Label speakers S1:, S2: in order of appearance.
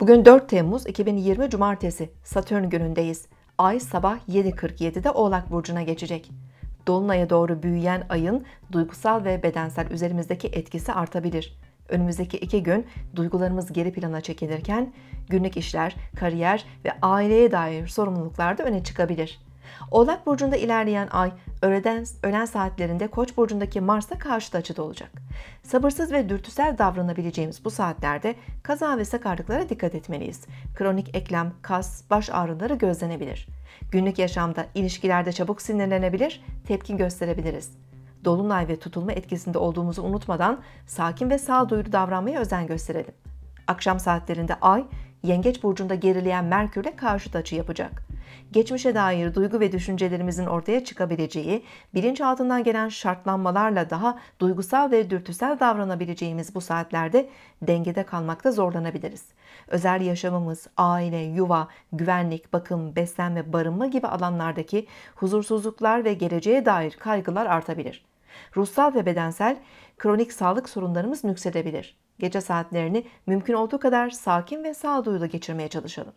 S1: Bugün 4 Temmuz 2020 Cumartesi Satürn günündeyiz. Ay sabah 7.47'de Oğlak Burcu'na geçecek. Dolunay'a doğru büyüyen ayın duygusal ve bedensel üzerimizdeki etkisi artabilir. Önümüzdeki iki gün duygularımız geri plana çekilirken günlük işler, kariyer ve aileye dair sorumluluklar da öne çıkabilir.'' Oğlak burcunda ilerleyen ay öğleden, öğlen saatlerinde Koç burcundaki Mars'a karşıt açıda olacak. Sabırsız ve dürtüsel davranabileceğimiz bu saatlerde kaza ve sakarlıklara dikkat etmeliyiz. Kronik eklem, kas, baş ağrıları gözlenebilir. Günlük yaşamda, ilişkilerde çabuk sinirlenebilir, tepkin gösterebiliriz. Dolunay ve tutulma etkisinde olduğumuzu unutmadan sakin ve sağduyulu davranmaya özen gösterelim. Akşam saatlerinde ay Yengeç burcunda gerileyen Merkür'le karşıt açı yapacak. Geçmişe dair duygu ve düşüncelerimizin ortaya çıkabileceği, bilinçaltından gelen şartlanmalarla daha duygusal ve dürtüsel davranabileceğimiz bu saatlerde dengede kalmakta zorlanabiliriz. Özel yaşamımız, aile, yuva, güvenlik, bakım, beslenme, barınma gibi alanlardaki huzursuzluklar ve geleceğe dair kaygılar artabilir. Ruhsal ve bedensel kronik sağlık sorunlarımız nükselebilir. Gece saatlerini mümkün olduğu kadar sakin ve sağduyulu geçirmeye çalışalım.